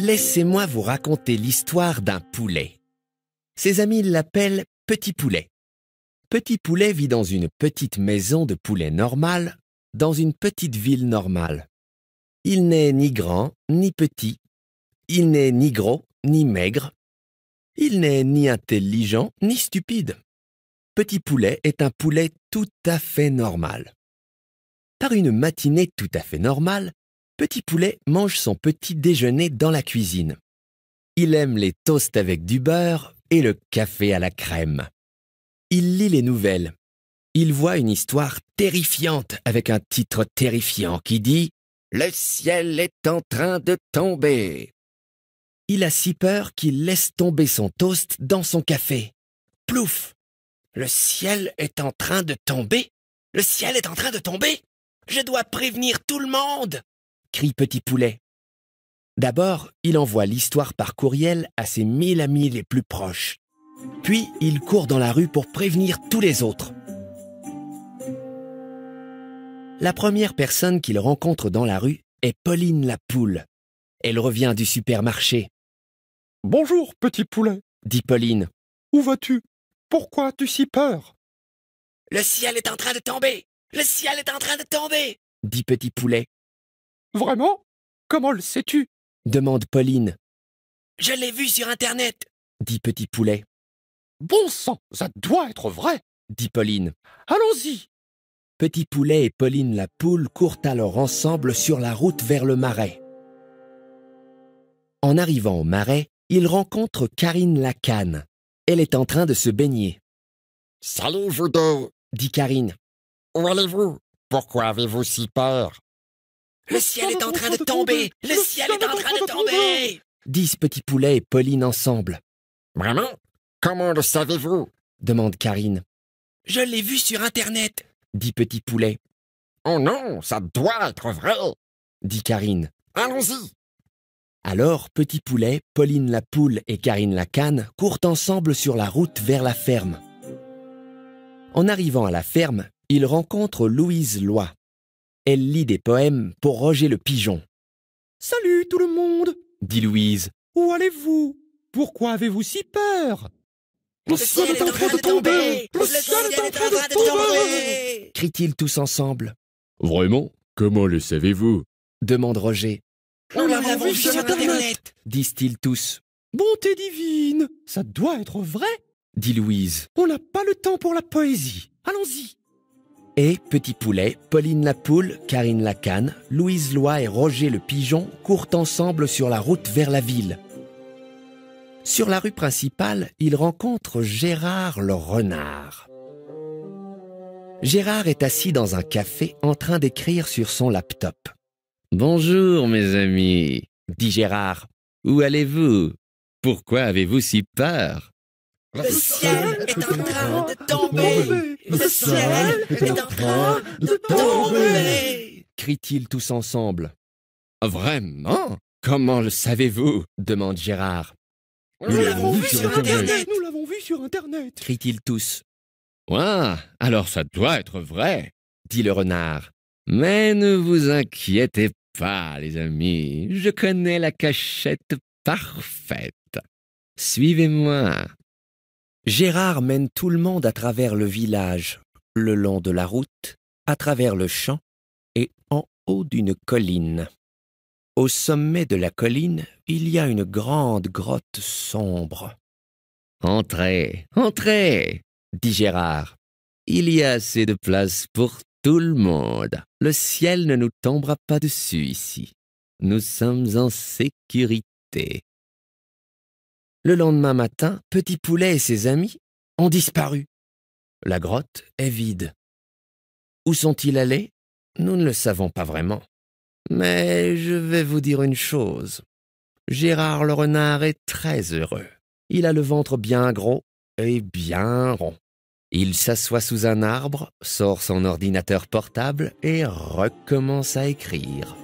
Laissez-moi vous raconter l'histoire d'un poulet. Ses amis l'appellent Petit Poulet. Petit Poulet vit dans une petite maison de poulet normale, dans une petite ville normale. Il n'est ni grand, ni petit. Il n'est ni gros, ni maigre. Il n'est ni intelligent, ni stupide. Petit Poulet est un poulet tout à fait normal. Par une matinée tout à fait normale, Petit Poulet mange son petit déjeuner dans la cuisine. Il aime les toasts avec du beurre et le café à la crème. Il lit les nouvelles. Il voit une histoire terrifiante avec un titre terrifiant qui dit Le ciel est en train de tomber. Il a si peur qu'il laisse tomber son toast dans son café. Plouf Le ciel est en train de tomber Le ciel est en train de tomber Je dois prévenir tout le monde crie Petit Poulet. D'abord, il envoie l'histoire par courriel à ses mille amis les plus proches. Puis, il court dans la rue pour prévenir tous les autres. La première personne qu'il rencontre dans la rue est Pauline la poule. Elle revient du supermarché. Bonjour, petit poulet, dit Pauline. Où vas-tu Pourquoi as-tu si peur Le ciel est en train de tomber Le ciel est en train de tomber dit petit poulet. Vraiment Comment le sais-tu demande Pauline. Je l'ai vu sur Internet, dit Petit Poulet. Bon sang, ça doit être vrai, dit Pauline. Allons-y. Petit Poulet et Pauline la poule courent alors ensemble sur la route vers le marais. En arrivant au marais, ils rencontrent Karine la canne. Elle est en train de se baigner. Salut, Judo, dit Karine. Où allez-vous Pourquoi avez-vous si peur le ciel est en train de tomber Le ciel est en train de tomber disent Petit Poulet et Pauline ensemble. Vraiment Comment le savez-vous demande Karine. Je l'ai vu sur Internet, dit Petit Poulet. Oh non, ça doit être vrai, dit Karine. Allons-y. Alors Petit Poulet, Pauline la poule et Karine la canne courent ensemble sur la route vers la ferme. En arrivant à la ferme, ils rencontrent Louise Loy, elle lit des poèmes pour Roger le pigeon. Salut tout le monde, dit Louise. Où allez-vous Pourquoi avez-vous si peur le sol est en train de tomber Le sol est en train de tomber crient-ils tous ensemble. Vraiment Comment le savez-vous demande Roger. Nous l'avons vu sur Internet disent-ils tous. Bonté divine Ça doit être vrai dit Louise. On n'a pas le temps pour la poésie. Allons-y, et Petit Poulet, Pauline Lapoule, Karine Lacanne, Louise Loy et Roger le Pigeon courent ensemble sur la route vers la ville. Sur la rue principale, ils rencontrent Gérard le renard. Gérard est assis dans un café en train d'écrire sur son laptop. Bonjour mes amis, dit Gérard. Où allez-vous Pourquoi avez-vous si peur le ciel est en train de tomber. Le ciel est en train de tomber. Crient-ils tous ensemble. Vraiment Comment le savez-vous demande Gérard. Nous, l'avons vu, sur Internet. Nous l'avons vu sur Internet. Crient-ils tous. Ouah, alors ça doit être vrai, dit le renard. Mais ne vous inquiétez pas, les amis, je connais la cachette parfaite. Suivez-moi. Gérard mène tout le monde à travers le village, le long de la route, à travers le champ et en haut d'une colline. Au sommet de la colline, il y a une grande grotte sombre. Entrez, entrez, dit Gérard. Il y a assez de place pour tout le monde. Le ciel ne nous tombera pas dessus ici. Nous sommes en sécurité. Le lendemain matin, Petit Poulet et ses amis ont disparu. La grotte est vide. Où sont-ils allés Nous ne le savons pas vraiment. Mais je vais vous dire une chose. Gérard le renard est très heureux. Il a le ventre bien gros et bien rond. Il s'assoit sous un arbre, sort son ordinateur portable et recommence à écrire.